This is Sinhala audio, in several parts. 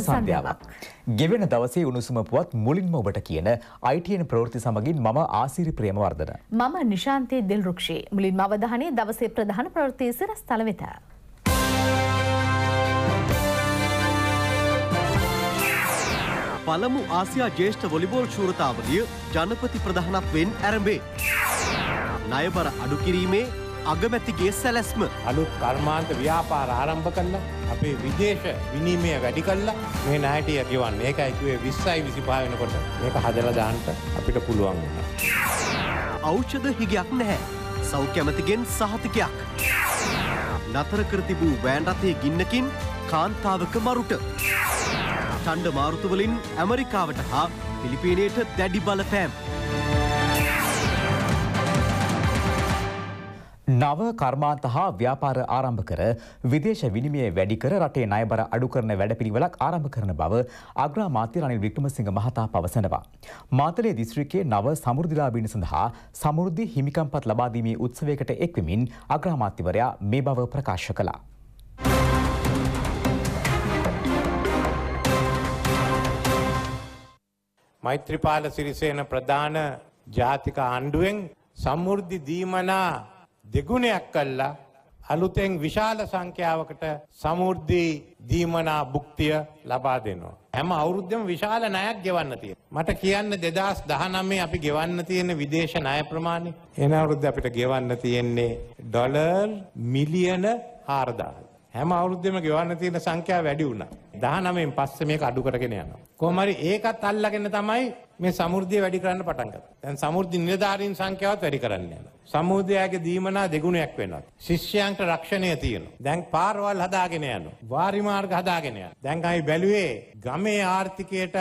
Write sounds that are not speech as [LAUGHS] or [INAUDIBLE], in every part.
සුබ සන්ධ්‍යාවක්. ගෙවෙන දවසේ උණුසුම පුවත් මුලින්ම ඔබට කියන ITN ප්‍රවෘත්ති සමගින් මම ආසිරි ප්‍රේමවර්ධන. මම නිශාන්ති දෙල්රුක්ෂි. මුලින්ම අවධානය දවසේ ප්‍රධාන ප්‍රවෘත්ති සිරස්තල වෙත. පළමු ආසියා ජේෂ්ඨ වොලිබෝල් ශූරතාවලිය ජනපති ප්‍රධානත්වයෙන් ඇරඹේ. ණයබර අඩු කිරීමේ අගමැතිගේ සැලැස්ම. අලුත් කර්මාන්ත ව්‍යාපාර ආරම්භ කල්ලා අපේ විදේශ විනිමය වැඩි කල්ලා මේ නෑටිය ඇතිවන් ඒක ඇතුවේ විස්සයි විසිපාාවෙනකොට මේක හදල දාන්ට අපිට පුළුවන් වන්න. ඖෂධ හිගයක් නැහැ. සෞඛ්‍යමතිගෙන් සහතිකයක්. නතර කර තිබූ වෑන්රතය ගින්නකින් කාන්තාවක මරුට. චණ්ඩ මාරුතුවලින් ඇමරිකාවට හා පිලිපීනයට දැඩි බලපෑම්. නව කර්මාන්ත හා ව්‍යාපාර ආරම්භ කර විදේශ විනිමය වැඩි කර රටේ ණයබර අඩු කරන වැඩපිළිවෙලක් ආරම්භ කරන බව අග්‍රාමාත්‍ය රනිල් වික්‍රමසිංහ මහතා පවසනවා. මාතලේ දිස්ත්‍රික්කයේ නව සමෘද්ධිලාභීන් සඳහා සමෘද්ධි හිමිකම්පත් ලබා දීමේ උත්සවයකට එක්වෙමින් අග්‍රාමාත්‍යවරයා මේ බව ප්‍රකාශ කළා. මෛත්‍රීපාල සිරිසේන ප්‍රධාන ජාතික ආණ්ඩුවෙන් සමෘද්ධි දීමනා දෙගුණයක් කල්ලා අලුතෙන් විශාල සංඛ්‍යාවකට සමෘද්ධී දීමනා භුක්තිය ලබා දෙනවා. හැම අවුරුද්දම විශාල ණයක් ගෙවන්න තියෙන. මට කියන්න 2019 අපි ගෙවන්න තියෙන විදේශ ණය ප්‍රමාණය එන අවුරුද්ද අපිට ගෙවන්න තියෙන්නේ ඩොලර් මිලියන 4000. හැම අවුරුද්දෙම ගෙවන්න තියෙන සංඛ්‍යාව වැඩි වුණා. 19න් පස්සේ මේක අඩු කරගෙන යනවා. කොහොම හරි ඒකත් අල්ලගෙන තමයි මේ සමෘද්ධිය වැඩි කරන්න පටන් ගත්තේ. දැන් සමෘද්ධි නිලධාරීන් සංඛ්‍යාවත් වැඩි කරන්න යනවා. සමෘද්ධියගේ දීමනා දෙගුණයක් වෙනවා. ශිෂ්‍යයන්ට රක්ෂණය තියෙනවා. දැන් පාරවල් හදාගෙන යනවා. වාරි මාර්ග හදාගෙන යනවා. දැන් අපි බැලුවේ ගමේ ආර්ථිකයට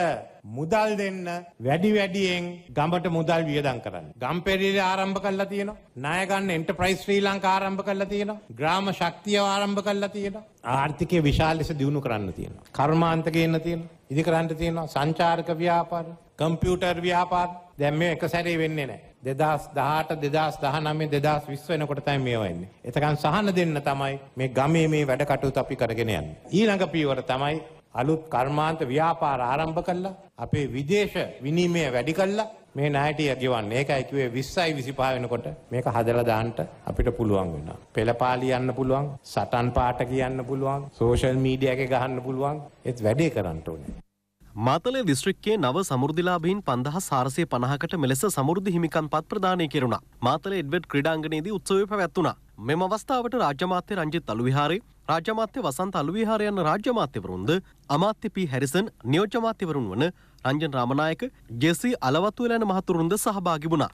මුදල් දෙන්න වැඩි වැඩියෙන් ගමට මුදල් වියදම් කරන්න. ගම්පෙරේර ආරම්භ කරලා තියෙනවා. ණය ගන්න එන්ටර්ප්‍රයිස් ශ්‍රී ලංකා ආරම්භ කරලා තියෙනවා. ග්‍රාම ශක්තිය ආරම්භ කරලා තියෙනවා. ආර්ථිකය විශාල ලෙස දියුණු කරන්න තියෙනවා. කර්මාන්ත ගේන්න තියෙනවා. ඉදි කරන්න තියෙනවා. සංචාරක ව්‍යාපාර, කම්පියුටර් ව්‍යාපාර. දැන් මේ එක සැරේ වෙන්නේ නැහැ. දෙදස් දහට දෙදස් දහනමේ දෙදස් විස් වෙනකොට තමයි මේවා එන්නේ. එතකන් සහන දෙන්න තමයි මේ ගමේ මේ වැඩ කටයුතු අපි කරගෙන යන්නේ. ඊළඟ පීවර තමයි අලුත් කර්මාන්ත ව්‍යාපාර ආරම්භ කළා. අපේ විදේශ විනිමය වැඩි කළා. මේ ණයටිය ගෙවන්න. ඒකයි කිව්වේ 20යි 25 වෙනකොට මේක හදලා දාන්න අපිට පුළුවන් වෙනවා. පෙළපාලි යන්න පුළුවන්, සටන් පාට කියන්න පුළුවන්, සෝෂල් මීඩියා එකේ ගහන්න පුළුවන්. ඒත් වැඩේ කරන්න ඕනේ. මාතල දිස්ත්‍රික්කයේ නව සමෘද්ධිලාභීන් පන්දහස් සාරසය පනහකට මෙලෙස සමෘද්ධි හිමිකන් පත් ප්‍රදානය කෙරුණා. මාතල එඩ්වඩ් ක්‍රඩාංගනයේදී උත්සවය පැවැත්වුණා. මෙම අවස්ථාවට රාජ්‍යමාත්‍ය රංජිත් අලුවිහාරි රාජ්‍යමාත්‍ය වසන්ත අලුවිහාර යන රාජ්‍යමාත්‍යවරුන්ද අමාත්‍ය පී හැරිසන් නියෝජ්‍යමාත්‍යවරුන් වන රංජන් රාමනායක ජෙසී අලවතුවල යන මහතුරුන්ද සහභාගි වුණා.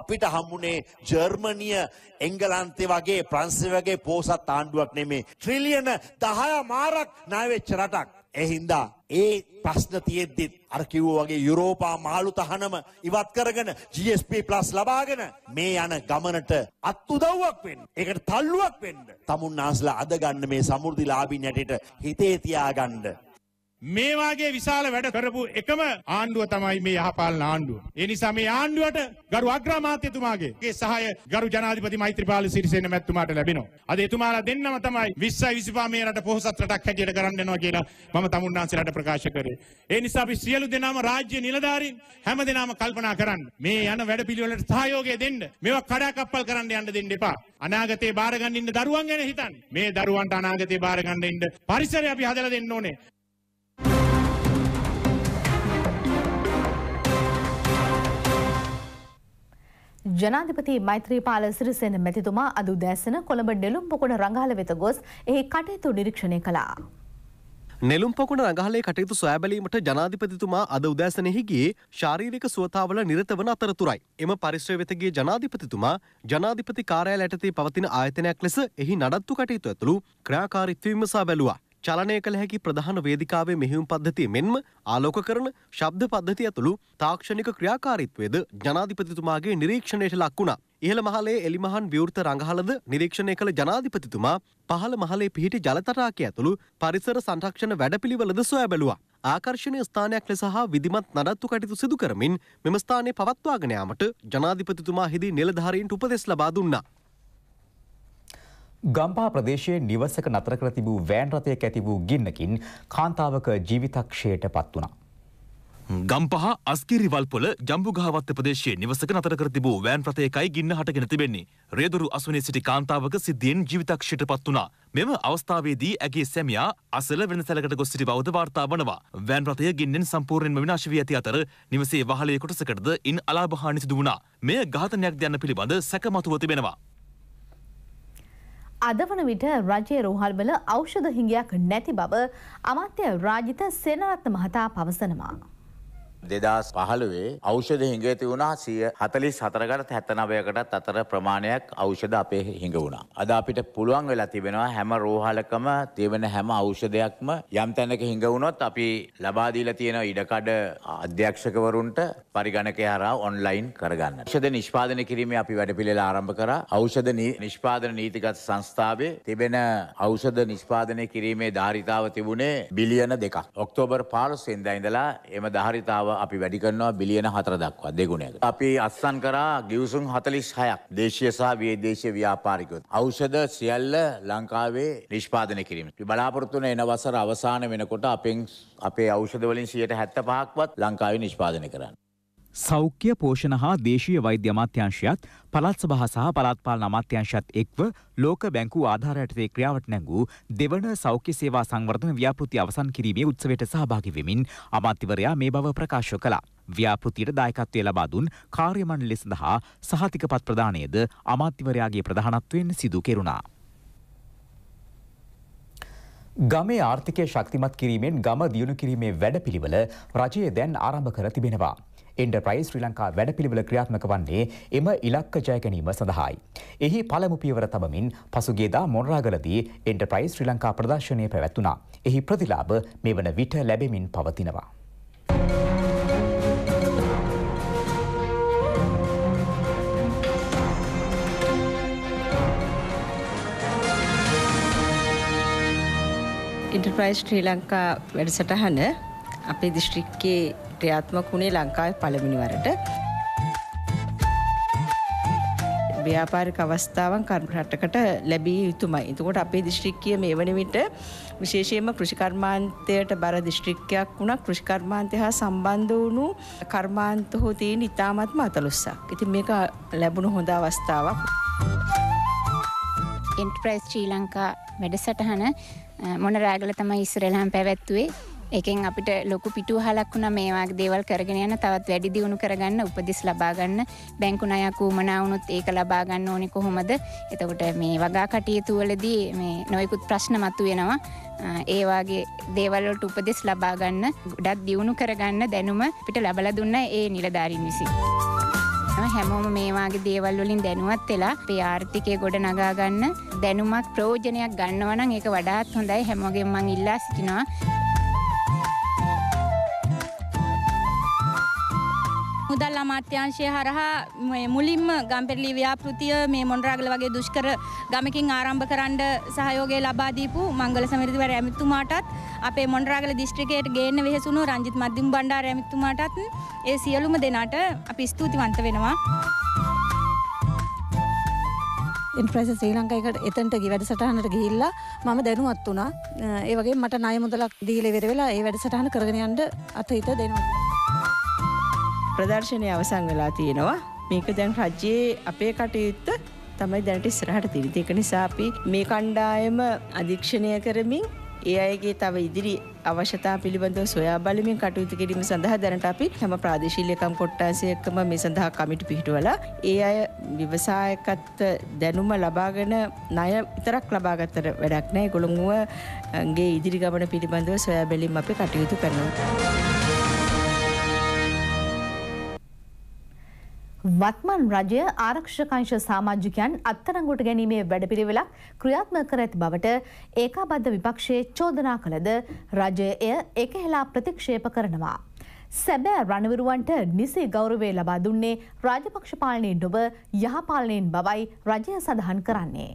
අපිට හම්බුනේ ජර්මනිය එංගලන්තේ වගේ ප්‍රංශේ වගේ පෝසත් ආණ්ඩුවක් නෙමේ ට්‍රිලියන 10 මාරක් ණය වෙච්ච රටක්. එහින්දා ඒ ප්‍රශ්න තියෙද්දිත් අර කිව්වා වගේ යුරෝපා මාළු තහනම ඉවත් කරගෙන GSP ප්ලස් ලබාගෙන මේ යන ගමනට අත් උදව්වක් වෙන්න. ඒකට තල්ලුවක් වෙන්න. තමුන්නාස්ලා අද ගන්න මේ සමෘද්ධිලාභී නැටේට හිතේ තියාගන්න මේ වාගේ විශාල වැඩ කරපු එකම ආණ්ඩුව තමයි මේ යහපාලන ආණ්ඩුව. ඒ නිසා මේ ආණ්ඩුවට ගරු අග්‍රාමාත්‍යතුමාගේ ඒ සහාය ගරු ජනාධිපති මෛත්‍රීපාල සිරිසේන මැතිතුමාට ලැබෙනවා. අද එතුමාලා දෙන්නම තමයි 20යි 25 මේ රට පොහොසත් රටක් හැටියට කරන්න යනවා කියලා මම තමුන්නාන්සලාට ප්‍රකාශ කරේ. ඒ නිසා අපි සියලු දෙනාම රාජ්‍ය නිලධාරීන් හැම දෙනාම කල්පනා කරන්න. මේ යන වැඩපිළිවෙලට සහයෝගය දෙන්න. මේවා කඩාකප්පල් කරන්න යන්න දෙන්න එපා. අනාගතේ බාරගන්න ඉන්න දරුවන් ගැන හිතන්න. මේ දරුවන්ට අනාගතේ බාරගන්න ඉන්න පරිසරය අපි හදලා දෙන්න ඕනේ. ජනාධිපති මෛත්‍රීපාල සිරිසෙන මැතිතුමා අද උදෑසන කොළඹ ඩෙලුම්පොකුණ රංගාල වෙත ගොස් එහි කටයුතු නිරීක්ෂණය කළා. නෙළුම්පොකුණ රඟහලේ කටයුතු සොයාබැලීමට ජනාධිපතිතුමා අද උදෑසනෙහි ගියේ ශාරීරික සුවතාවල නිරත වන අතරතුරයි. එම පරිශ්‍රය වෙතගේ ජනාධිපතිතුමා ජනාධිපති කාර්යාල යටතේ පවතින ආයතනයක් ලෙස එහි නඩත්තු කටයුතු ඇතුළු ක්‍රියාකාරීත්වය විමසා බැලුවා. චලනය කළ හැකි ප්‍රධාන වේදිකාවේ මෙහිුම් පද්ධතිය මෙන්ම ආලෝක කරන ශබ්ද පද්ධති ඇතුළු තාක්ෂණික ක්‍රියාකාරීත්වයද ජනාධිපතිතුමාගේ නිරීක්ෂණයට ලක් වුණා. ඉහළ මහලේ එලිමහන් විවෘත රඟහලද නිරීක්ෂණය කළ ජනාධිපතිතුමා පහළ මහලේ පිහිටි ජලතරාකය ඇතුළු පරිසර සංරක්ෂණ වැඩපිළිවෙලද සොයා බැලුවා. ආකර්ශණය ස්ථානයක් ලෙස හා විධමත් නඩත්තු කටයුතු සිදු කරමින් මෙම ස්ථානයේ පවත්වාගෙන යාමට ජනාධිපතිතුමා හිදී නිලධාරීන්ට උපදෙස් ලබා දුන්නා. ගම්පා ප්‍රදේශයේ නිවසක නතර කර තිබූ වෑන් රථයක ඇති වූ ගින්නකින් කාන්තාවක ජීවිතක්ෂයට පත් වුණා. ගම්පහ අස්කිරිවල්පොල ජම්බුගහවත්ත ප්‍රදේශයේ නිවසක නතර කර තිබූ වෑන් රථයකයි ගින්න හටගෙන තිබෙන්නේ. රේදුරු අසුනේ සිටි කාන්තාවක සිද්ධියෙන් ජීවිතක්ෂයට පත් වුණා. මෙම අවස්ථාවේදී ඇගේ සැමියා අසල වෙන සැලකට ගොස් සිටි බවද වාර්තා වනවා. වෑන් රථය ගින්නෙන් සම්පූර්ණයෙන්ම විනාශ වී ඇති අතර නිවසේ වහලේ කොටසකටද ඉන් අලාභ හානි සිදු වුණා. මෙය ඝාතනයක් දැන පිළිබඳ සැකමතුව තිබෙනවා. අද වන විට රජයේ රෝහල්වල ඖෂධ හිඟයක් නැති බව අමාත්‍ය රාජිත සෙනරත්න මහතා පවසනවා. දෙදස් පහළුවේ ඖෂධ හිඟේ තිවුණා සිය හතලිස් හතරකට හැතනවයකටත් අතර ප්‍රමාණයක් ඖෂධ අපේ හිඟ වුණා. අද අපිට පුළුවන් වෙලා තිබෙනවා හැම රෝහලකම තියවෙන හැම ඖෂධයක්ම යම් තැනක හිඟ වුණොත් අපි ලබාදීලා තියෙන ඉඩකඩ අධ්‍යක්ෂකවරුන්ට පරිගණකය හරහා ඔන්ලයින් කරගන්න. ඖෂධ නිෂ්පාදනය කිරීමේ අපි වැඩපිළිවෙල ආරම්භ කරා. ඖෂධ නිෂ්පාදන නීතිගත සංස්ථාවේ තිබෙන ඖෂධ නිෂ්පාදනය කිරීමේ ධාරිතාව තිබුණේ බිලියන දෙකක්. ඔක්තෝබර් 15 ඉඳලා එම ධාරිතාව ජනතාව අපි වැඩි කරනවා බිලියන හතර දක්වා දෙගුණයක. අපි අත්සන් කරා ගිවිසුම් හතලිස් හයක් දේශය සහ වියදේශය ව්‍යාපාරිකයොත්. ඖෂධ සියල්ල ලංකාවේ නිෂ්පාදනය කිරීම. බලාපොරොත්තුන එන වසර අවසාන වෙනකොට අපෙන් අපේ ඖෂධ වලින් සියයට හැත්ත පහක්වත් ලංකාවේ නිෂ්පාදනය කරන්න. සෞඛ්‍ය පෝෂණ හා දේශීය වෛද්‍ය අමාත්‍යංශයත් පළත් සභහ සහ පළත්පාලන අමාත්‍යංශයත් එක්ව ලෝක බැංකු ආධාරයටතේ ක්‍රියාවට නැංගූ දෙවන සෞඛ්‍ය සේවා සංවර්ධන ව්‍යාපෘති අවසන් කිරීමේ උත්සවයට සහභාගි වෙමින් අමාත්‍යවරයා මේ බව ප්‍රකාශ කළා. ව්‍යාපෘතියට දායකත්වය ලබා දුන් කාර්යමණ්ඩලය සඳහා සහතිකපත් ප්‍රදානයද අමාත්‍යවරයාගේ ප්‍රධානත්වයෙන් සිදු කෙරුණා. ගමේ ආර්ථිකය ශක්තිමත් කිරීමෙන් ගම දියුණු කිරීමේ වැඩපිළිවෙල රජය දැන් ආරම්භ කර තිබෙනවා. එන්ටර්ප්‍රයිස් ශ්‍රී ලංකා වැඩපිළිවෙල ක්‍රියාත්මක වන්නේ එම ඉලක්ක ජය ගැනීම සඳහායි. එහි පළමු පියවර තබමින් පසුගියදා මොනරාගලදී එන්ටර්ප්‍රයිස් ශ්‍රී ලංකා ප්‍රදර්ශනය පැවැත්වුණා. එහි ප්‍රතිලාභ මේ වන විට ලැබෙමින් පවතිනවා. ඉන්ටර්ප්‍රයිස් ශ්‍රී ලංකා වැඩසටහන අපේ දිශ්‍රික්කේ ක්‍රියාත්මක වුණේ ලංකාවේ පළවෙනි වරට. ව්‍යාපාරික අවස්ථාවන් රටකට ලැබිය යුතුමයි. එතකොට අපේ දිශ්‍රික්කය මේ වන විට විශේෂයෙන්ම කෘෂිකර්මාන්තයට බර දිශ්‍රික්කයක් වුණා කෘෂිකර්මාන්තය හා සම්බන්ධ වුණු කර්මාන්ත හෝ තියෙන ඉතාමත්ම අතලුස්සක්. ඉතින් මේක ලැබුණු හොඳ අවස්ථාවක්. එන්ට්‍රයිස් ශ්‍රී ලංකා වැඩසටහන මොන රෑගල තමයි ඉස්සරලාම් පැවැත්තුවේ එකෙන් අපිට ලොකු පිටු හලක් වුණ මේවාක් දේවල් කරගෙන යන තවත් වැඩි දියුණු කරගන්න උපදෙස් ලබාගන්න බැංකුන අයක් වූමනාවනුත් ඒක ලබාගන්න ඕනෙ කොහොමද එතකොට මේ වගා කටයුතුවලදී මේ නොයකුත් ප්‍රශ්න මතු වෙනවා ඒවාගේ දේවල්ලොට උපදෙස් ලබාගන්න ගොඩත් දියුණු කරගන්න දැනුම පිට ලබල දුන්න ඒ නිලධාරින් විසින්. හැමෝම මේවාගේ දේවල්වලින් දැනුවත් වෙලා ප්‍රාර්ථිකය ගොඩ නගාගන්න දැනුමක් ප්‍රෝජනයක් ගන්නවනං ඒක වඩාත් හොඳයි හැමෝගෙන් මං ඉල්ලා සිටිනවා මුදල් අමාත්‍යංශය හරහා මුලින්ම ගම්පෙරලි ව්‍යාපෘතිය මේ මොණරාගල වගේ දුෂ්කර ගමකින් ආරම්භ කරන්න සහයෝගය ලබා දීපු මංගල සමිතිවර ඇමතුමාටත් අපේ මොණරාගල දිස්ත්‍රික්කයට ගේන්න වෙහෙසුණු රංජිත් මද්දුම් බණ්ඩාර ඇමතුමාටත් ඒ සියලුම දෙනාට අපි ස්තුතිවන්ත වෙනවා. ඉන්ප්‍රස ශ්‍රී ලංකායකට එතන්ට වැඩසටහනට ගිහිල්ලා මම දැනුවත් වුණා ඒ වගේ මට නය මුදලක් දීලෙවෙර වෙලා ඒ වැඩසටහන කරගෙන යන්න අතහිත දෙනවා. ප්‍රදර්ශනය අවසං වෙලා තියෙනවා. මේක දැන් රජයේ අපේ කටයුත්ත තමයි දැනට ඉස්රහට තිරිතික නිසා අපි මේ කණ්ඩායම අධීක්ෂණය කරමින් ඒ අයගේ තව ඉදිරි අවශ්‍යතා පිළිබඳව සොයා බලමින් කටයුතු කිරීම සඳහා දැනට අපි හැම ප්‍රාදේශීලයකම් කොට්ටාසයකම මේ සඳහා කමිටු පිහිටුවලා ඒ අය ව්‍යවසායකත්ව දැනුම ලබාගෙන ණය විතරක් ලබාගත්තට වැඩක් නැහැ. ඒගොල්ලෝගේ ඉදිරි ගමන පිළිබඳව සොයා බැලීම අපි කටයුතු කරනවා. වත්මන් රජය ආරක්ෂකංශ සාමාජිකයන් අත්තරංගුට ගැනීමේ වැඩපිළිවෙලක් ක්‍රියාත්ම කර ඇති බවට ඒකාබද්ධ විපක්ෂයේ චෝදනා කළද රජය එය එකහෙලා ප්‍රතික්ෂේප කරනවා. සැබෑ රණවිරුවන්ට නිසි ගෞරවේ ලබා දුන්නේ රාජපක්ෂපාලනයෙන් නොව යහපාලනයෙන් බවයි රජය සඳහන් කරන්නේ.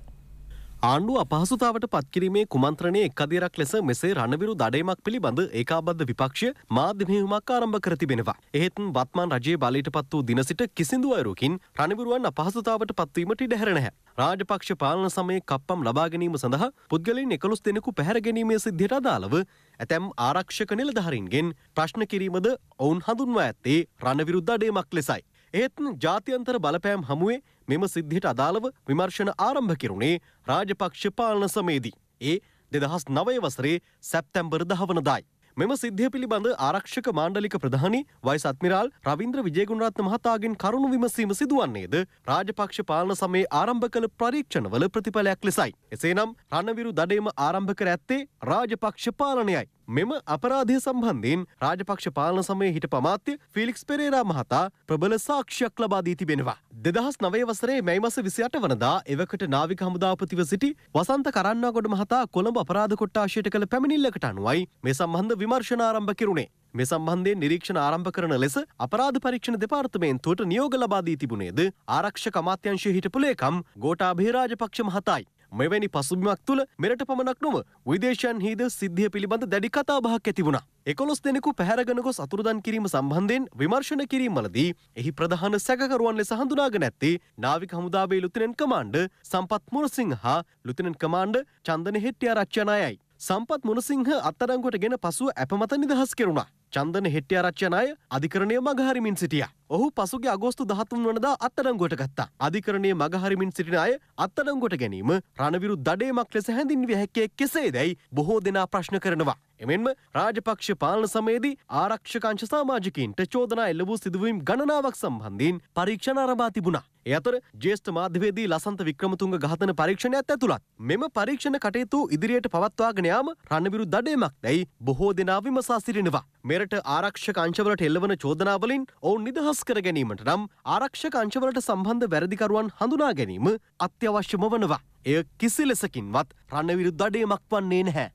ආණ්ඩුව අපහසුතාවට පත්කිරීමේ කුමන්ත්‍රණය එක් අදිරක් ලෙස මෙසේ රණවිරු දඩයමක් පිළිබඳ ඒකාබද්ධ විපක්ෂය මාධ්‍යමිහුමක් ආරම්භ කර තිබෙනවා. එහෙත් වත්මාන් රජයේ බලයට පත් වූ දින සිට කිසිදු අයුරකින් රණවිරුවන් අපහසුතාවට පත්වීමට ඉඩ හැර නැහැ. රාජපක්ෂ පාලන සමය කප්පම් ලබා ගැනීම සඳහා පුද්ගලින් එකලොස් දෙනෙකු පැහැර ගැනීමේ සිද්ධියට අදාළව ඇතැම් ආරක්ෂක නිලධහරින්ගෙන් ප්‍රශ්න කිරීමද ඔවුන් හඳුන්වා ඇත්තේ රණවිරුද්ධ අඩේමක් ලෙසයි. එහෙත් ජාත්‍යන්තර බලපෑම් හමුවේ මෙම සිද්ධියට අදාළව විමර්ශන ආරම්භ කෙරුණේ රාජපක්ෂ පාලන සමයේදී. ඒ දෙදහස් නවය වසරේ සැප්තැම්බර් දහවනදායි. මෙම සිද්ධිය පිළිබඳ ආරක්ෂක මාණ්ඩලික ප්‍රධානි වයිස් අත්මිරාල් රවින්ද්‍ර විජේගුණරත්න මහතාගෙන් කරුණු විමසීම සිදුවන්නේද රාජපක්ෂ පාලන සමයේ ආරම්භ කළ පරීක්ෂණවල ප්‍රතිඵලයක් ලෙසයි. එසේනම් රණවිරු දඩේම ආරම්භ කර ඇත්තේ රාජපක්ෂ පාලනයයි. මෙම අපරාධය සම්බන්ධයෙන් රාජපක්ෂ පාලන සමය හිට පමාත්‍ය ෆිලික්ස් පෙරේරා මහතා ප්‍රබල සාක්ෂයක් ලබා දී තිබෙනවා. දෙදහස් නවය වසරේ මැයි මස විසියට වනදා එවකට නාවික හමුදාපතිව සිටි වසන්ත කරන්නාගොඩ මහතා කොළඹ අපරාධ කොට්ටාශයට කළ පැමිණිල්ලකට අනුවයි මේ සම්බන්ධ විමර්ශන ආරම්භ කෙරුණේ. මේ සම්බන්ධයෙන් නිරීක්ෂණ ආරම්භ කරන ලෙස අපරාධ පරීක්ෂණ දෙපාර්තමේන්තුවට නියෝග ලබා දී තිබුණේද ආරක්ෂක අමාත්‍යංශයේ හිටපු ලේකම් ගෝඨාභය රාජපක්ෂ මහතායි. මෙවැනි පසුබිමක් තුළ මෙරට පමණක් නොව විදේශයන්හිද සිද්ධිය පිළිබඳ දැඩි කතාබහක් ඇති වුණා. එකොළොස් දෙනෙකු පැහැරගෙන ගොස් අතුරුදන් කිරීම සම්බන්ධයෙන් විමර්ශන කිරීමලදී එහි ප්‍රධාන සැකකරුවන් ලෙස හඳුනාගෙන ඇත්තේ නාවික හමුදාවේ ලුතිනන් කමාණ්ඩ සම්පත් මුරසිංහ හා ලුතිනන් කමාණ්ඩ චන්දන හෙට්ටිආරච්චි අයයි. සම්පත් මුරසිංහ අත්අඩංගුවට ගෙන පසුව අපමත නිදහස් කෙරුණා. චන්දන හෙට්ටිආරච්චයන අය අධිකරණය මගහරිමින් සිටියා. ඔහු පසුගේ අගෝස්තු 13 වනදා අත්අඩංගුවට ගත්තා. අධිකරණයේ මගහරිමින් සිටින අය අත්අඩංගුවට ගැනීම රණවිරු දඩේමක් ලෙස හැඳින්විය හැක්කේ කෙසේදයි බොහෝ දෙනා ප්‍රශ්න කරනවා. එමෙන්ම රාජපක්ෂ පාලන සමයේදී ආරක්ෂක අංශ සමාජිකයින්ට චෝදනා එල්ල වූ සිදුවීම් ගණනාවක් සම්බන්ධයෙන් පරීක්ෂණ ආරම්භා තිබුණා. ඒ අතර ජ්‍යෙෂ්ඨ මාධ්‍යවේදී ලසන්ත වික්‍රමතුංග ඝාතන පරීක්ෂණයත් ඇතුළත් මෙම පරීක්ෂණ කටයුතු ඉදිරියට පවත්වාගෙන යාම රණවිරු දඩේමක් දැයි බොහෝ දෙනා විමසා සිටිනවා. මෙරට මෙරට ආරක්ෂක අංශවලට එල්ලවන චෝදනාවලින් ඔවුන් නිදහස් කර ගැනීමට නම් ආරක්ෂක අංශවලට සම්බන්ධ වැරදිකරුවන් හඳුනා ගැනීම අත්‍යවශ්‍යම වනවා. එය කිසි ලෙසකින්වත් රණවිරුද්ධ අඩයමක් වන්නේ නැහැ.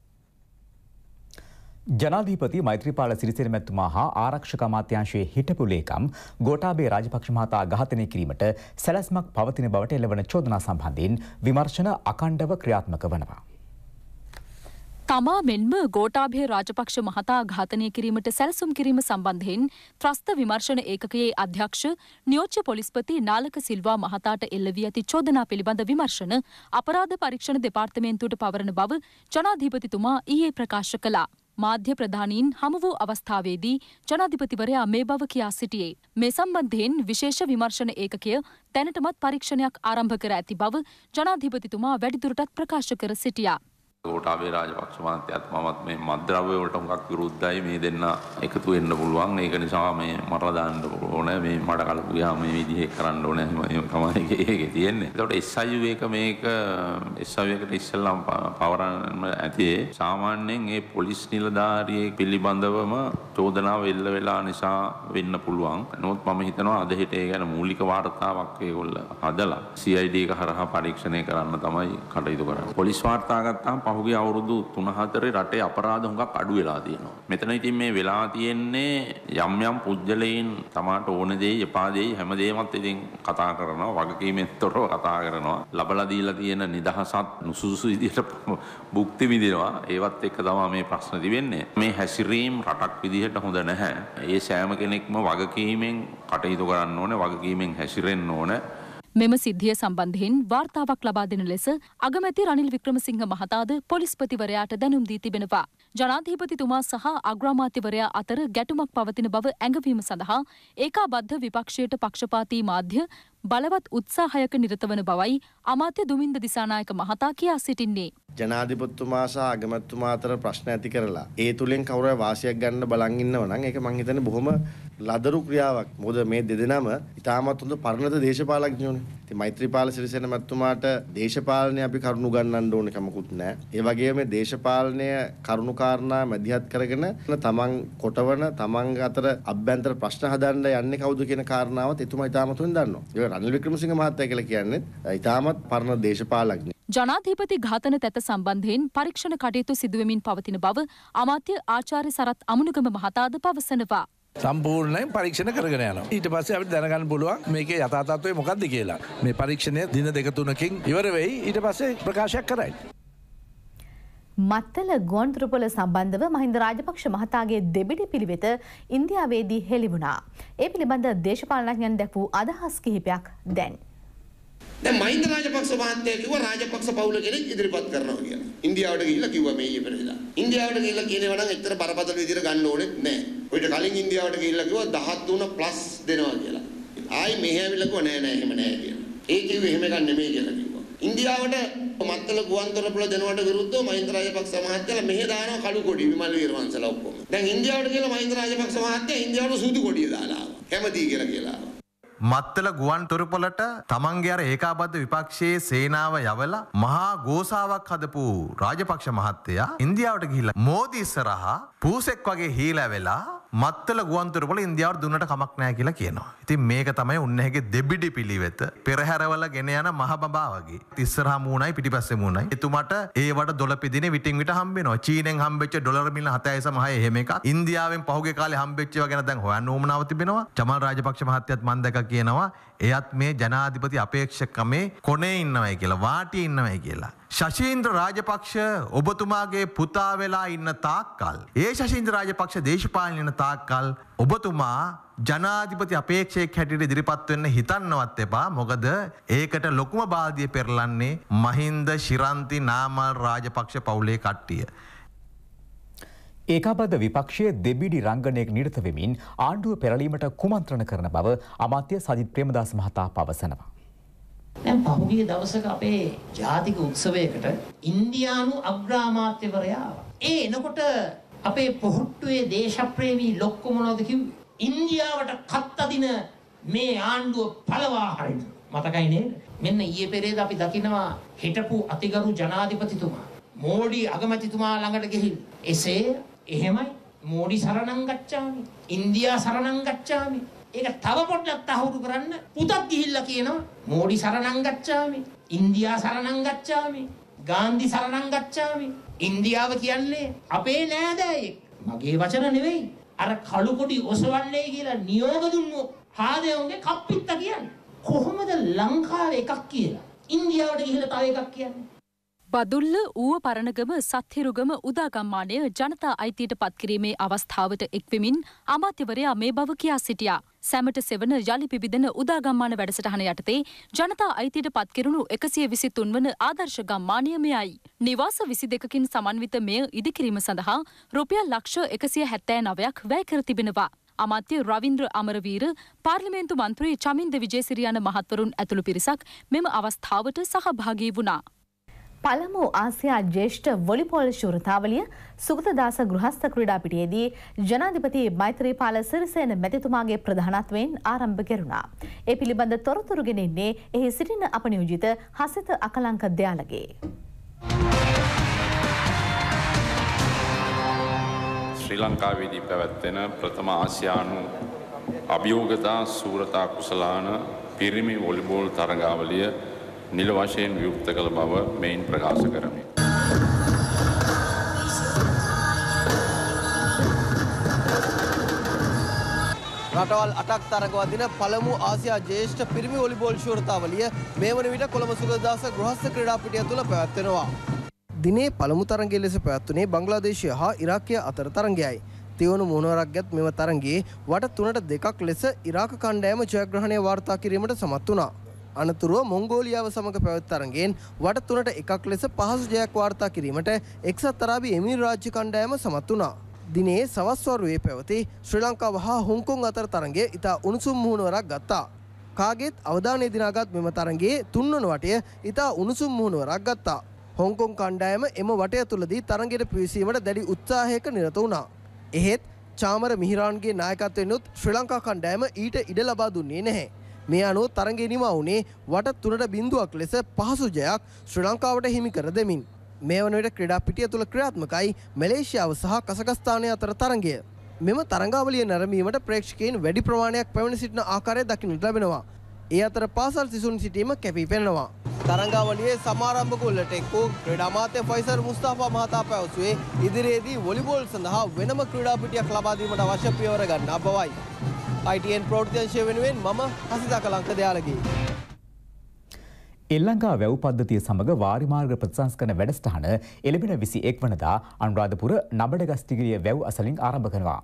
ජනාධීපති මෛත්‍රපාල සිරිසිර මැත්තුමා හා ආරක්ෂක මාත්‍යංශයේ හිටපු ලේකම් ගෝටාබේ රාජපක්ෂ මහතා ඝාතනය කිරීමට සැලැස්මක් පවතින බවට එළවන චෝදනා සම්බන්ධයෙන් විමර්ශන අකණ්ඩව ක්‍රියාත්මක වනවා. තමා මෙන්ම ගෝටාභය රාජපක්ෂ මහතා ඝාතනය කිරීමට සැලසුම් කිරීම සම්බන්ධයෙන් ත්‍රස්ත විමර්ශන ඒකකයේ අධ්‍යක්ෂ නියෝච්ච පොලිස්පති නාලක සිල්වා මහතාට එල්ලවී ඇති චෝදනා පිළිබඳ විමර්ශන අපරාධ පරීක්ෂණ දෙපාර්තමේන්තුවට පවරන බව ජනාධිපතිතුමා ඊයේ ප්‍රකාශ කළා. මාධ්‍ය ප්‍රධානීන් හමු වූ අවස්ථාවේදී ජනාධිපතිවරයා මේ බව කියා සිටියේ. මේ සම්බන්ධයෙන් විශේෂ විමර්ශන ඒකකය දැනටමත් පරීක්ෂණයක් ආරම්භ කර ඇති බව ජනාධිපතිතුමා වැඩිදුරටත් ප්‍රකාශ කර සිටියා. ගෝටාබේ රාජපක්ෂ මහත්තයාත් මමත් මේ මද්ද්‍රව්‍ය වලට හුඟක් විරුද්ධයි මේ දෙන්න එකතු වෙන්න පුළුවන් ඒක නිසා මේ මරලා දාන්න ඕන මේ මඩ කලපු ගියාම මේ විදිහේ කරන්න ඕන එහෙම තමයි [LAUGHS] ඒකේ තියෙන්නේ. ඒකට SIU එක මේක SIU එකට ඉස්සෙල්ලාම පවරන්න ඇති සාමාන්‍යයෙන් ඒ පොලිස් නිලධාරියෙක් පිළිබඳවම චෝදනාව එල්ල වෙලා නිසා වෙන්න පුළුවන්. නමුත් මම හිතනවා අද හිටේ ගැන මූලික වාර්තාවක් ඒගොල්ල හදලා CID එක හරහා පරීක්ෂණය කරන්න තමයි කටයුතු කරන්නේ. පොලිස් වාර්තා ගත්තාම පහුගේ අවුරුදු 3-4 රටේ අපරාධ හුඟක් අඩු වෙලා තියෙනවා. මෙතන ඉතින් මේ වෙලා තියෙන්නේ යම් යම් පුජ්‍යලයින් තමාට ඕන දෙයි එපා දෙයි හැම දෙයක්මත් ඉතින් කතා කරනවා වගකීමෙන්තරව කතා කරනවා. ලබලා දීලා තියෙන නිදහසත් නුසුසුසු විදිහට [LAUGHS] භුක්ති විඳිනවා. ඒවත් එක්ක තමයි මේ ප්‍රශ්න තිබෙන්නේ. මේ හැසිරීම රටක් විදිහට හොඳ නැහැ. ඒ සෑම කෙනෙක්ම වගකීමෙන් කටයුතු කරන්න ඕනේ, වගකීමෙන් හැසිරෙන්න ඕනේ. මෙම සිද්ධිය සම්බන්ධයෙන් වාර්තාවක් ලබා දෙන ලෙස අගමැති රනිල් වික්‍රමසිංහ මහතාද පොලිස්පතිවරයාට දැනුම් දී තිබෙනවා. ජනාධිපතිතුමා සහ අග්‍රාමාත්‍යවරයා අතර ගැටුමක් පවතින බව ඇඟවීම සඳහා ඒකාබද්ධ විපක්ෂයට පක්ෂපාතී මාධ්‍ය බලවත් උත්සාහයක නිරත වන බවයි අමාත්‍ය දුමින්ද දිසානායක මහතා කියා සිටින්නේ. ජනාධිපතිතුමා සහ අගමැතිතුමා අතර ප්‍රශ්න ඇති කරලා ඒ තුලින් කවුරු වාසියක් ගන්න බලන් ඉන්නව නම් ඒක මං හිතන්නේ බොහොම ලදරු ක්‍රියාවක්. මොකද මේ දෙදෙනාම ඉතාමත් හොඳ පරිණත දේශපාලඥයෝනේ. ඉතින් මෛත්‍රීපාල සිරිසේන මැතිතුමාට දේශපාලනය අපි කරුණු ගන්නන්න ඕනේ කමකුත් නැහැ. ඒ වගේම දේශපාලනය කරුණු කාරණා මැදිහත් කරගෙන තමන් කොටවන තමන් අතර අභ්‍යන්තර ප්‍රශ්න හදන්න යන්නේ කවුද කියන කාරණාවත් එතුමා ඉතාමත් හොඳින් දන්නවා. ඒක රනිල් වික්‍රමසිංහ මහත්තයා කියලා කියන්නේ ඉතාමත් පරණ දේශපාලඥයෙක්. ජනාධිපති ඝාතන තැත සම්බන්ධයෙන් පරීක්ෂණ කටයුතු සිදුවමින් පවතින බව අමාත්‍ය ආචාර්ය සරත් අමුණුගම මහතාද පවසනවා. සම්පූර්ණයෙන් පරීක්ෂණ කරගෙන යනවා. ඊට පස්සේ අපිට දැනගන්න පුළුවන් මේකේ යථා තත්ත්වය මොකක්ද කියලා. මේ පරීක්ෂණය දින දෙක තුනකින් ඉවර වෙයි. ඊට පස්සේ ප්‍රකාශයක් කරයි. මත්තල ගොන්ත්‍රපොල සම්බන්ධව මහින්ද රාජපක්ෂ මහතාගේ දෙබිඩි පිළිවෙත ඉන්දියාවේදී හෙළිවුණා. ඒ පිළිබඳ දේශපාලනඥයන් දැක් වූ අදහස් කිහිපයක් දැන්. දැන් මහින්ද රාජපක්ෂ මහත්තයා කිව්වා රාජපක්ෂ පවුල කෙනෙක් ඉදිරිපත් කරනවා කියලා. ඉන්දියාවට ගිහිල්ලා කිව්වා මේ ඉපෙරේදා. ඉන්දියාවට ගිහිල්ලා කියනවා නම් එච්චර බරපතල විදිහට ගන්න ඕනෙත් නැහැ. ඔයිට කලින් ඉන්දියාවට ගිහිල්ලා කිව්වා 13 ප්ලස් දෙනවා කියලා. ආයි මෙහෙ ඇවිල්ලා කිව්වා නෑ නෑ එහෙම නෑ කියලා. ඒ කිව්වේ එහෙම ගන්න නෙමෙයි කියලා කිව්වා. ඉන්දියාවට මත්තල ගුවන්තොරපොළ දෙනවට විරුද්ධව මහින්ද රාජපක්ෂ මහත්තයා මෙහෙ දානවා කළු කොඩි විමල් වීරවංශලා ඔක්කොම. දැන් ඉන්දියාවට ගිහිල්ලා මහින්ද රාජපක්ෂ මහත්තයා ඉන්දියාවට සුදු කොඩිය දාලා ආවා. කැමතියි කියලා කියලා ආවා. මත්තල ගුවන් තොරපොලට තමන්ගේ අර ඒකාබද්ධ විපක්ෂයේ සේනාව යවලා මහා ගෝසාවක් හදපු රාජපක්ෂ මහත්තයා ඉන්දියාවට ගිහිල්ලා මෝදි ඉස්සරහා පූසෙක් වගේ හීලා වෙලා මත්තල ගුවන්තුරවල ඉන්දයාව දුන්නට කමක් නෑ කියලා කියනවා. ඉතින් මේක තමයි උන්නහගේ දෙබිඩි පිළිවෙත පෙරහැරවල ගෙන යන මහබාවගේ තිස්සරහ මූුණයි පිටිපස්ස මුණයි එතුමට ඒවට දොලපිදින විටින් විට හම්බෙන චීනෙන් හම්බෙච් ඩොලමිල් හතයි සමහ හෙමක ඉන්දියාවෙන් පහුගේ කාල හම්බෙච්චව ගැන දැන් හොයන්න ඕමනාවතිබෙනවා චමල් රාජපක්ෂ මහත්‍යත් මන්දක කියනවා එයත් මේ ජනාධිපති අපේක්ෂකමේ කොනේ ඉන්නවයි කියලා වාටි ඉන්නවයි කියලා. ශශීන්ද්‍ර රාජපක්ෂ ඔබතුමාගේ පුතා වෙලා ඉන්න තාක්කල්. ඒ ශශීන්ද්‍ර රාජපක්ෂ දේශපාලන තාක්කල් ඔබතුමා ජනාධිපති අපේක්ෂයක් හැටියට ඉදිරිපත් වෙන්න හිතන්නවත් එපා. මොකද ඒකට ලොකුම බාධිය පෙරලන්නේ මහින්ද ශිරන්ති නාමල් රාජපක්ෂ පවුලේ කට්ටිය. ඒකාබද විපක්ෂයේ දෙබිඩි රංගනයෙක් නිරත වෙමින් ආණ්ඩුව පෙරලීමට කුමන්ත්‍රණ කරන බව අමාත්‍ය සජිත් ප්‍රේමදාස මහතා පවසනවා. දැන් පහුගිය දවසක අපේ ජාතික උත්සවයකට ඉන්දියානු අග්‍රාමාත්‍යවරයා ආවා. ඒ එනකොට අපේ පොහුට්ටුවේ දේශප්‍රේමී ලොක්කො මොනවද කිව්වේ? ඉන්දියාවට කත් අදින මේ ආණ්ඩුව පළවා හරින්න. මතකයි නේද? මෙන්න ඊයේ පෙරේද අපි දකිනවා හිටපු අතිගරු ජනාධිපතිතුමා මෝඩි අගමැතිතුමා ළඟට ගිහින් එසේ එහෙමයි මෝඩි සරණං ගච්ඡාමි. ඉන්දියා සරණං ගච්ඡාමි. ඒක තව පොඩ්ඩක් තහවුරු කරන්න පුතත් ගිහිල්ලා කියනවා මෝඩි සරණං ගච්ඡාමි. ඉන්දියා සරණං ගච්ඡාමි. ගාන්ධි සරණං ගච්ඡාමි. ඉන්දියාව කියන්නේ අපේ නෑදෑයෙක්. මගේ වචන නෙවෙයි. අර කළු කොඩි ඔසවන්නේ කියලා නියෝග දුන්නු හාදයන්ගේ කප්පිත්ත කියන්නේ. කොහොමද ලංකාවේ එකක් කියලා ඉන්දියාවට ගිහිල්ලා තව එකක් කියන්නේ? බදුල්ල ඌව පරණගම සත්හිරුගම උදාගම්මානය ජනතා අයිතියට පත්කිරීමේ අවස්ථාවට එක්වෙමින් අමාත්‍යවරයා මේ බව කියා සිටියා. සැමට සෙවන යළි පිබිදෙන උදාගම්මාන වැඩසටහන යටතේ ජනතා අයිතියට පත්කෙරුණු එකසිය විසි තුන්වන ආදර්ශ ගම්මානයමයයි. නිවාස විසි දෙකින් සමන්විත මෙය ඉදිකිරීම සඳහා රුපියල් ලක්ෂ එකසිය හැත්තෑ නවයක් වැෑකර තිබෙනවා. අමාත්‍ය රවින්ද්‍ර අමරවීර පාර්ලිමේන්තු මන්ත්‍රී චමින්ද විජේසිරියන මහත්වරුන් ඇතුළු පිරිසක් මෙම අවස්ථාවට සහභාගී වුණා. පළමු ආසියා ජේෂ්ඨ වොලිපෝල් ශූරතාවලිය සුගතදාස ගෘහස්ථ ක්‍රීඩාපිටියේදී ජනාධිපති මෛත්‍රීපාල සිරිසේන මැතිතුමාගේ ප්‍රධානත්වයෙන් ආරම්භ කෙරුණා. ඒ පිළිබඳ තොරතුරු ගෙනෙන්නේ එහි සිටින අපනියෝජිත හසිත අකලංක දයාලගේ. ශ්‍රී ලංකාවේදී පැවැත්වෙන ප්‍රථම ආසියානු අභියෝගතා සූරතා කුසලාන පිරිමි වොලිබෝල් තරගාවලිය නිල වශයෙන් විවෘත කළ බව මෙයින් ප්‍රකාශ කරමි. රටවල් අටක් තරග වදින පළමු ආසියා ජ්‍යෙෂ්ඨ පිරිමි වොලිබෝල් ශූරතාවලිය මේ වන විට කොළඹ සුරදාස ගෘහස්ථ ක්‍රීඩා පිටිය තුළ පැවැත්වෙනවා. දිනේ පළමු තරගයේ ලෙස පැවැත්වුණේ බංග්ලාදේශය හා ඉරාකය අතර තරගයයි. තිවුණු මුණුවරක් ගැත් මෙම තරගේ වට තුනට දෙකක් ලෙස ඉරාක කණ්ඩෑම ජයග්‍රහණය වාර්තා කිරීමට සමත් වනා. අනතුරුව මොංගෝලියාව සමඟ පැවැත් තරගෙන් වට තුනට එකක් ලෙස පහසු ජයක් වාර්තා කිරීමට එක්සත් අරාබි එමිර් රාජ්‍ය කණ්ඩායම සමත් වුණා. දිනේ සවස්වරුවේ පැවති ශ්‍රී ලංකාව හා හොංකොං අතර තරගේ ඉතා උණුසුම් මුහුණුවරක් ගත්තා. කාගෙත් අවධානය දිනාගත් මෙම තරගේ තුන්වන වටය ඉතා උණුසුම් මුහුණුවරක් ගත්තා. හොංකොං කණ්ඩායම එම වටය තුළදී තරගෙට පිවිසීමට දැඩි උත්සාහයක නිරත වුණා. එහෙත් චාමර මිහිරාන්ගේ නායකත්වෙනුත් ශ්‍රී ලංකා කණ්ඩායම ඊට ඉඩ ලබා දුන්නේ නැහැ. මේ අනුව තරගේ නිමා වුණේ වට තුනට බිඳුවක් ලෙස පහසු ජයක් ශ්‍රී ලංකාවට හිමි කර දෙමින්. මේ වනට ක්‍රඩා පිටිය තුළ ක්‍රියාත්මකයි මලේෂාව සහ කසකස්ථානය අතර තරගය. මෙම තරංගාවලිය නැරමීමට ප්‍රේක්ෂකයෙන් වැඩි ප්‍රමාණයක් පැවණ සිටින ආකාරය දකිනට ලැබෙනවා. ඒ අතර පාසල් සිසුන් සිටීම කැපී පෙනෙනවා. තරංගාවලියේ සමාරම්භකුල්ලට එක්කෝ ක්‍රඩ අමාත්‍ය ෆයිසර් මුස්ථාපා මහතා පැවසුවේ ඉදිරියේදී වොලිබෝල් සඳහා වෙනම ක්‍රඩාපිටියක් ලබාදීමට අවශ්‍ය පියවර ගන්න බවයි. ITN ප්‍රෝඩ්තිංශය වෙනුවෙන් මම හසිතා කලංක දෙයාලගේ. එල්ලංකා වැව් පද්ධතිය සමඟ වාරිමාර්ග ප්‍රතිසංස්කන වැඩස්ටහන එළිබෙන විසි එක් වනදා අනුරාධපුර නබඩගස්තිගිරිය වැව් අසලින් ආරම්භ කරනවා.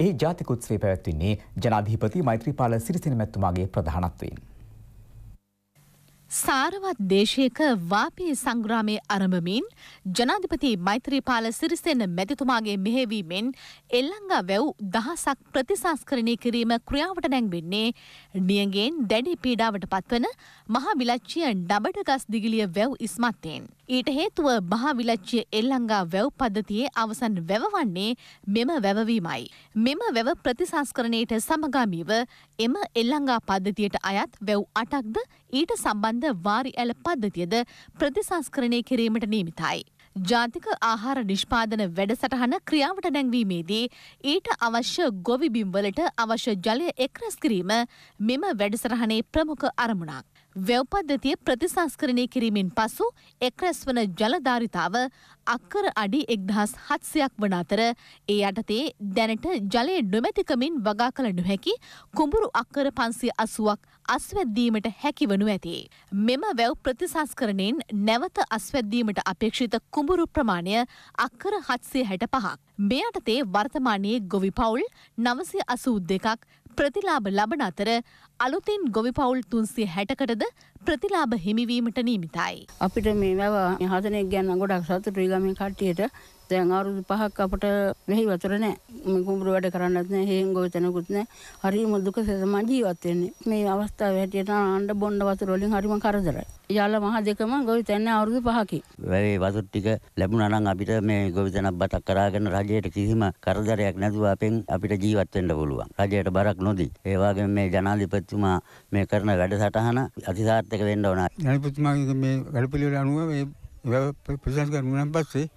එහි ජාතිකුත්ස්වේ පැවැත්වන්නේ ජනාධීපති මෛත්‍රීපාල සිරිසින මැත්තුමාගේ ප්‍රධානත්වයෙන්. සාරවත් දේශයක වාපී සංග්‍රාමය අරඹමින් ජනාධිපති මෛත්‍රීපාල සිරිසෙන මැතිතුමාගේ මෙහෙවීමෙන් එල්ලංගා වැව් දහසක් ප්‍රතිසංස්කරණය කිරීම ක්‍රියාවට නැංවෙන්නේ නියගෙන් දැඩි පීඩාවට පත්වන මහා විලච්චිය ඩබඩ ගස් දිගිලිය වැව් ඉස්මත්තයෙන්. ඊට හේතුව මහාවිලච්චිය එල්ලංගා වැව් පද්ධතියේ අවසන් වැව වන්නේ මෙම වැවවීමයි. මෙම වැව ප්‍රතිසංස්කරණයට සමගාමීව එම එල්ලංගා පද්ධතියට අයත් වැව් අටක්ද ඊට සම්බන්ධ වාරි ඇල පද්ධතියද ප්‍රතිසංස්කරණය කිරීමට නියමිතයි. ජාතික ආහාර නිෂ්පාදන වැඩසටහන ක්‍රියාවට නැංවීමේදී ඊට අවශ්‍ය ගොවිබිම්වලට අවශ්‍ය ජලය එක්රැස් කිරීම මෙම වැඩසටහනේ ප්‍රමුඛ අරමුණක්. වෙව්පද්ධතිය ප්‍රතිසංස්කරණය කිරීමෙන් පසු එක්රැස් වන ජලධාරිතාව අක්කර අඩි එක්දහස් හත්සයක් වන අතර ඒ යටතේ දැනට ජලය නොමැතිකමින් වගා කළ නොහැකි කුඹුරු අක්කර පන්සිය අසුවක් අස්වැද්දීමට හැකිවනු ඇති. මෙම වැව් ප්‍රතිසංස්කරණයෙන් නැවත අස්වැද්දීමට අපේක්ෂිත කුඹුරු ප්‍රමාණය අක්කර හත්සේ හැට පහක්. මේ අටතේ වර්තමානයේ ගොවි පවුල් නවසය අසූද් දෙකක් ප්‍රතිලාභ ලබන අතර අලුතින් ගොවි පවුල් තුන්සිය හැටකටද ප්‍රතිලාභ හිමිවීමට නීමිතයි. අපිට මේවා හතනෙක් ගැන්න ගොඩක් සතුට ්‍රීගමි කට්ටියට දැන් අවුරුදු පහක් අපට මෙහි වතුර නෑ කුඹුරු වැඩ කරන්නත් නෑ හේන් ගොවි තැනකුත් නෑ හරිම දුක සෙසම ජීවත් වෙන්නේ මේ අවස්ථාව හැටියට ආණ්ඩ බොණ්ඩ වතුර වලින් හරිම කරදරයි යාල මහ දෙකම ගොවි තැන්න අවුරුදු පහකි වැවේ වතුර ටික ලැබුණා නම් අපිට මේ ගොවි තැනක් බතක් කරාගෙන රජයට කිසිම කරදරයක් නැතුව අපෙන් අපිට ජීවත් වෙන්න පුළුවන් රජයට බරක් නොදී ඒ වගේම මේ ජනාධිපති අගමැතිතුමා මේ කරන වැඩසටහන අතිසාර්ථක වෙන්න ඕන. ජනපතිතුමාගේ මේ වැඩපිළිවෙල අනුව මේ ප්‍රතිසංස්කරණ වුණාන් පස්සේ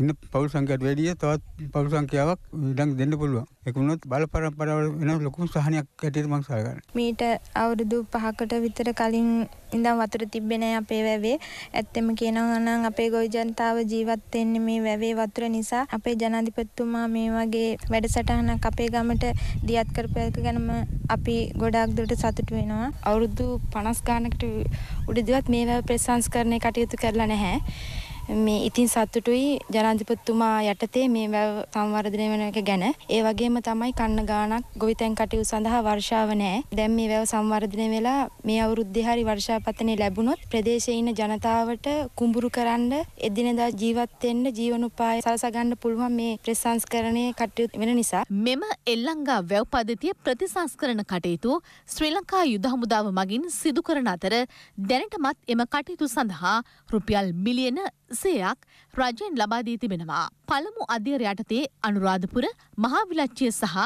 ඉන්න පවුල් සංකයට වැඩිය තවත් පවුල් සංකයාවක් ඉඩක් දෙන්න පුළුවන් එකනොත් බල පරම්පරාවල වෙන ලොකු සහනයක් ඇටට මං සාගන්න මීට අවුරුදු පහකට විතර කලින් ඉඳම් වතුර තිබෙනය අපේ වැවේ ඇත්තෙම කියනවනම් අපේ ගොයි ජනතාව ජීවත්වෙන්නේ මේ වැවේ වතුර නිසා අපේ ජනාධිපත්තුමා මේ වගේ වැඩසටහනක් අපේ ගමට දියත් කරපයක ගැනම අපි ගොඩක් දුරට සතුට වෙනවා අවුරුදු පනස් ගානකට උඩදිවත් මේ වැව ප්‍රසංස් කරණය කටයුතු කරලා නැහැ මේ ඉතින් සතුටුයි ජනාධිපතිතුමා යටතේ මේ වැව සංවර්ධනය වෙන එක ගැන. ඒ වගේම තමයි කන්න ගානක් ගොවිතැන් කටයුතු සඳහා වර්ෂාව නැහැ. දැන් මේ වැව සංවර්ධනය වෙලා මේ අවුරුද්දේ හරි වර්ෂාපතනය ලැබුණොත් ප්‍රදේශයේ ඉන්න ජනතාවට කුඹුරු කරන්න එදිනෙදා ජීවත් වෙන්න ජීවනෝපාය සලසා ගන්න පුළුවන් මේ ප්‍රෙස් සංස්කරණයේ කටයුතු වෙන නිසා. මෙම එල්ලංගා වැව් පද්ධතිය ප්‍රතිසංස්කරණ කටයුතු ශ්‍රී ලංකා යුද හමුදාව මගින් සිදු කරන අතර දැනටමත් එම කටයුතු සඳහා රුපියල් මිලියන සේයක් රජයෙන් ලබාදී තිබෙනවා. පළමු අධියර යටතේ අනුරාධපුර මහාවිලච්චිය සහ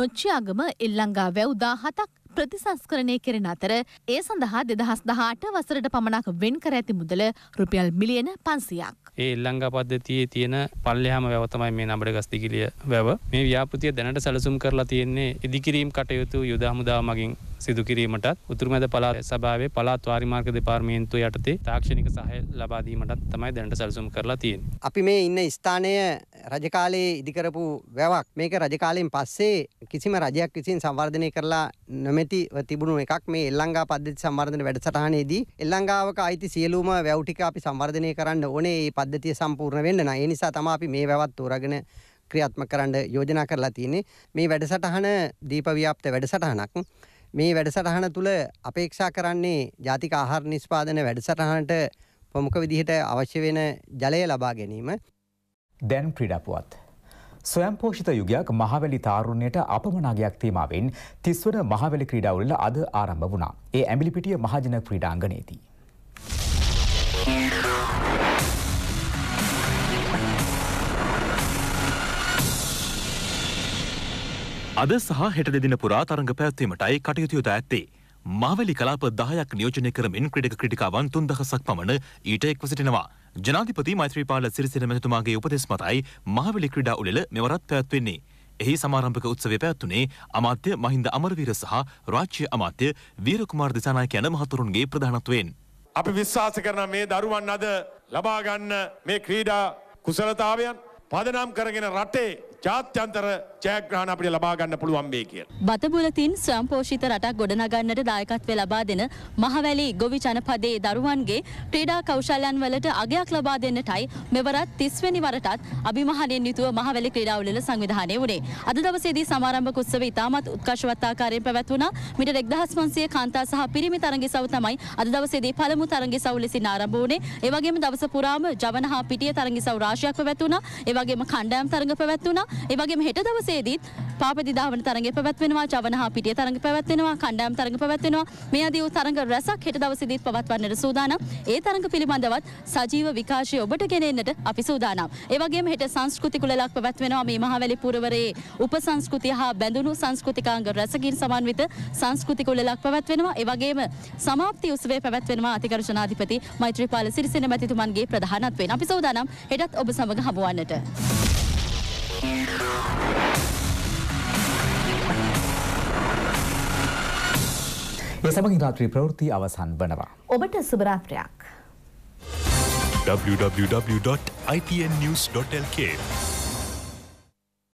නොච්චයාගම එල්ලංගා වැව්දා හතක් ප්‍රතිසංස්කරණය කෙරෙන අතර ඒ සඳහා දෙදහස් දහට වසරට පමණක් වෙන් කර ඇති මුදල රුපියල් මිලියන පන්සියක්. ඒ එල්ලංගා පද්ධතියේ තියෙන පල්ලෙහාම වැව තමයි මේ නබට ගස්තිකිලිය වැව මේ ව්‍යාපෘතිය දැනට සැලසුම් කරලා තියෙන්නේ ඉදිකිරීම් කටයුතු යුද හමුදා මගින් සිදුකිරීමටත් උතුරුමැද පලා සභාවේ පලාත් වාරිමාර්ග දෙපාර්මේන්තු යටතේ තාක්ෂණික සහය ලබාදීමටත් තමයි දැනට සැලසුම් කරලා තියෙන්. අපි මේ ඉන්න ස්ථානය රජකාලයේ ඉදිකරපු වැවක් මේක රජකාලයෙන් පස්සේ කිසිම රජයක් විසින් සංවර්ධනය කරලා නොමැති තිබුණු එකක් මේ එල්ලංගා පද්ධති සම්වර්ධන වැඩසටහනේදී එල්ලංගාවක අයිති සියලුම වැව්ටික අපි සම්වර්ධනය කරන්න ඕනේ ඒ පද්ධතිය සම්පූර්ණ වෙන්න නම් ඒ නිසා තමයි අපි මේ වැවත් තෝරාගෙන ක්‍රියාත්මක කරන්න යෝජනා කරලා තියෙන්නේ මේ වැඩසටහන දීප ව්‍යාප්ත වැඩසටහනක් මේ වැඩසටහන තුළ අපේක්ෂා කරන්නේ ජාතික ආහාර නිස්පාදන වැඩසටහනට ප්‍රමුඛ විදිහට අවශ්‍ය වෙන ජලය ලබා ගැනීම. දැන් ක්‍රීඩාපුවත්. ස්වයම්පෝෂිත යුගයක් මහවැලි තාරුණයට අපමනාගයක් තීමාවෙන් තිස්වන මහවැලි ක්‍රීඩාවල්ල අද ආරම්භ වුණා. ඒ ඇමිලිපිටිය මහජන ක්‍රීඩාංගනයේදී. අද සහ හෙට දෙදින පුරා තරඟ පැවැත්වීමටයි කටයුතු යොදා ඇත්තේ. මාවැලි කලාප දහයක් නියෝජනය කරමින් ක්‍රීඩක ක්‍රීඩිකාවන් තුන්දහසක් පමණ ඊට එක්ව සිටිනවා. ජනාධිපති මෛත්‍රීපාල සිරිසෙන මැතිතුමාගේ උපදෙස් මතයි මහවැලි ක්‍රීඩා උළෙල මෙවරත් පැවැත්වෙන්නේ. එහි සමාරම්භක උත්සවය පැවැත්වුණේ අමාත්‍ය මහින්ද අමරවීර සහ රාජ්‍ය අමාත්‍ය වීරකුමාර් දිසානායක යන මහතුරුන්ගේ ප්‍රධානත්වයෙන්. අපි විශ්වාස කරන මේ දරුවන් අද ලබාගන්න මේ ක්‍රීඩා කුසලතාවයන් පදනම් කරගෙන රටේ ජාත්‍යන්තර ජයග්‍රහණ අපිට ලබා ගන්න පුළුවන් මේ කියලා. බතබුලතින් ස්වයංපෝෂිත රටක් ගොඩනගන්නට දායකත්වය ලබා දෙන මහවැලි ගොවි ජනපදයේ දරුවන්ගේ ක්‍රීඩා කෞශලයන් වලට අගයක් ලබා දෙන්නටයි මෙවරත් 30 වෙනි වරටත් අභිමහණයෙන් යුතුව මහවැලි ක්‍රීඩා උළෙල සංවිධානය වුණේ. අද දවසේදී සමාරම්භක උත්සවය ඉතාමත් උත්කර්ෂවත් ආකාරයෙන් පැවැත්වුණා. මීට 1500 කාන්තා සහ පිරිමි තරඟ සව් තමයි අද දවසේදී පළමු තරඟ සව් ලෙසින් ආරම්භ වුණේ. ඒ වගේම දවස පුරාම ජවන හා පිටිය තරඟ සව් රාශියක් පැවැත්වුණා. ඒ වගේම කණ්ඩායම් තරඟ පැවැත්වුණා. ඒවගේම හෙට දවසේදීත් පාපදිදාවන තරගේ පැවැත්වෙනවා චවනහා පිටිය තරඟ පැවැත්වෙනවා කණ්ඩෑම් තරඟ පැවැත්වෙනවා මේ අදී තරඟ රැසක් හෙට දවසේදීත් පවත්වන්නට සූදානම් ඒ තරඟ පිළිබඳවත් සජීව විකාශය ඔබට ගෙනෙන්නට අපි සූදානම් ඒවගේම හෙට සංස්කෘති කුලලක් පැවැත්වෙනවා මේ මහවැලි පුරවරයේ උපසංස්කෘතිය හා බැඳුණු සංස්කෘතිකාංග රැසකින් සමන්විත සංස්කෘති කුලලක් පැවැත්වෙනවා ඒවගේම සමාප්ති උසවේ පැවැත්වෙනවා අතිකර්ෂණාධිපති මෛත්‍රීපාල සිරිසෙන මැතිතුමන්ගේ ප්‍රධානත්වයෙන් අපි සෝදානම් හෙටත් ඔබ සමඟ හමුවන්නට. ඒ සමගින් රාත්‍රී ප්‍රවෘත්ති අවසන් වනවා. ඔබට සුබ රාත්‍රියක්. www.ipnnews.lk